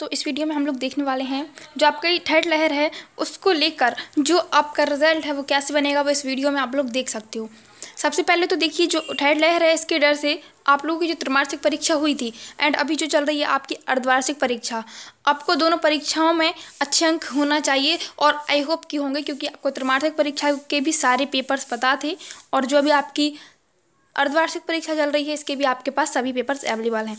तो इस वीडियो में हम लोग देखने वाले हैं जो आपकी थर्ड लहर है उसको लेकर जो आपका रिजल्ट है वो कैसे बनेगा वो इस वीडियो में आप लोग देख सकते हो सबसे पहले तो देखिए जो थर्ड लहर है इसके डर से आप लोगों की जो त्रिमार्षिक परीक्षा हुई थी एंड अभी जो चल रही है आपकी अर्धवार्षिक परीक्षा आपको दोनों परीक्षाओं में अच्छे अंक होना चाहिए और आई होप कि होंगे क्योंकि आपको त्रिमार्षिक परीक्षा के भी सारे पेपर्स पता थे और जो अभी आपकी अर्धवार्षिक परीक्षा चल रही है इसके भी आपके पास सभी पेपर्स अवेलेबल हैं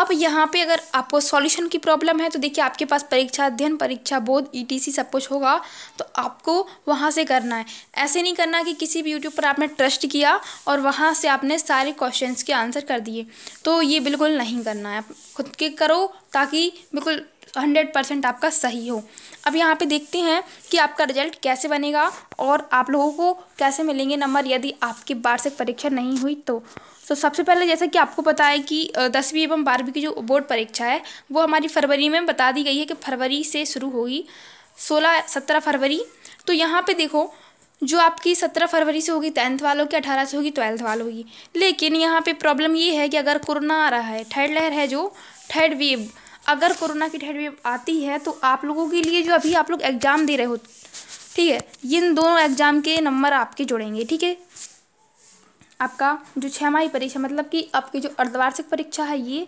अब यहाँ पे अगर आपको सॉल्यूशन की प्रॉब्लम है तो देखिए आपके पास परीक्षा अध्ययन परीक्षा बोध ईटीसी e सब कुछ होगा तो आपको वहाँ से करना है ऐसे नहीं करना कि किसी भी यूट्यूब पर आपने ट्रस्ट किया और वहाँ से आपने सारे क्वेश्चन के आंसर कर दिए तो ये बिल्कुल नहीं करना है खुद के करो ताकि बिल्कुल हंड्रेड परसेंट आपका सही हो अब यहाँ पे देखते हैं कि आपका रिजल्ट कैसे बनेगा और आप लोगों को कैसे मिलेंगे नंबर यदि आपकी वार्षिक परीक्षा नहीं हुई तो तो सबसे पहले जैसा कि आपको पता है कि दसवीं एवं बारहवीं की जो बोर्ड परीक्षा है वो हमारी फरवरी में बता दी गई है कि फरवरी से शुरू होगी सोलह सत्रह फरवरी तो यहाँ पे देखो जो आपकी सत्रह फरवरी से होगी टेंथ वालों की अठारह से होगी ट्वेल्थ वालों की लेकिन यहाँ पे प्रॉब्लम ये है कि अगर कोरोना आ रहा है थर्ड लहर है जो थर्ड वेव अगर कोरोना की थर्ड वेव आती है तो आप लोगों के लिए जो अभी आप लोग एग्ज़ाम दे रहे हो ठीक है इन दोनों एग्ज़ाम के नंबर आपके जुड़ेंगे ठीक है आपका जो छमाही परीक्षा मतलब कि आपकी जो अर्धवार्षिक परीक्षा है ये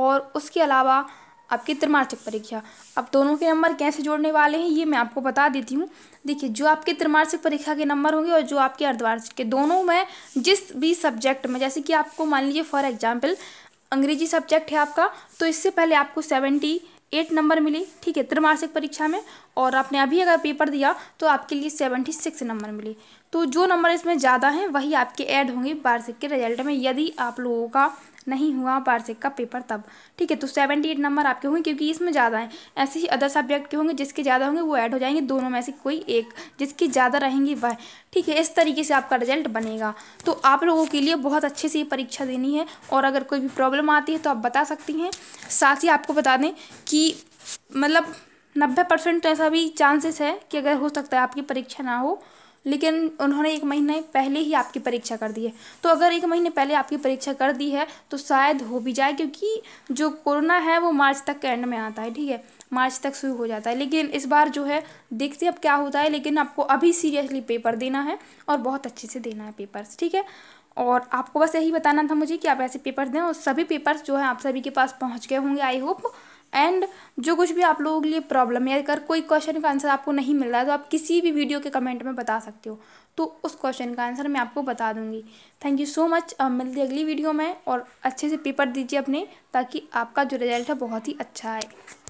और उसके अलावा आपकी त्रिमार्षिक परीक्षा अब दोनों के नंबर कैसे जोड़ने वाले हैं ये मैं आपको बता देती हूँ देखिए जो आपके त्रिमार्षिक परीक्षा के नंबर होंगे और जो आपके अर्धवार्षिक के दोनों में जिस भी सब्जेक्ट में जैसे कि आपको मान लीजिए फॉर एग्जाम्पल अंग्रेजी सब्जेक्ट है आपका तो इससे पहले आपको सेवेंटी एट नंबर मिली ठीक है त्रिमासिक परीक्षा में और आपने अभी अगर पेपर दिया तो आपके लिए सेवेंटी सिक्स नंबर मिली तो जो नंबर इसमें ज़्यादा हैं वही आपके ऐड होंगे वार्षिक के रिजल्ट में यदि आप लोगों का नहीं हुआ वार्षिक का पेपर तब ठीक है तो सेवेंटी एट नंबर आपके होंगे क्योंकि इसमें ज़्यादा हैं ऐसे ही अदर सब्जेक्ट के होंगे जिसके ज़्यादा होंगे वो ऐड हो जाएंगे दोनों में से कोई एक जिसकी ज़्यादा रहेंगी वह ठीक है इस तरीके से आपका रिजल्ट बनेगा तो आप लोगों के लिए बहुत अच्छे से ये परीक्षा देनी है और अगर कोई भी प्रॉब्लम आती है तो आप बता सकती हैं साथ ही आपको बता दें कि मतलब नब्बे परसेंट ऐसा भी चांसेस है कि अगर हो सकता है आपकी परीक्षा ना हो लेकिन उन्होंने एक महीने पहले ही आपकी परीक्षा कर दी है तो अगर एक महीने पहले आपकी परीक्षा कर दी है तो शायद हो भी जाए क्योंकि जो कोरोना है वो मार्च तक के एंड में आता है ठीक है मार्च तक शुरू हो जाता है लेकिन इस बार जो है देखते अब क्या होता है लेकिन आपको अभी सीरियसली पेपर देना है और बहुत अच्छे से देना है पेपर्स ठीक है और आपको बस यही बताना था मुझे कि आप ऐसे पेपर दें और सभी पेपर्स जो है आप सभी के पास पहुँच गए होंगे आई होप एंड जो कुछ भी आप लोगों के लिए प्रॉब्लम है अगर कोई क्वेश्चन का आंसर आपको नहीं मिल रहा है तो आप किसी भी वीडियो के कमेंट में बता सकते हो तो उस क्वेश्चन का आंसर मैं आपको बता दूंगी थैंक यू सो मच मिलती है अगली वीडियो में और अच्छे से पेपर दीजिए अपने ताकि आपका जो रिजल्ट है बहुत ही अच्छा आए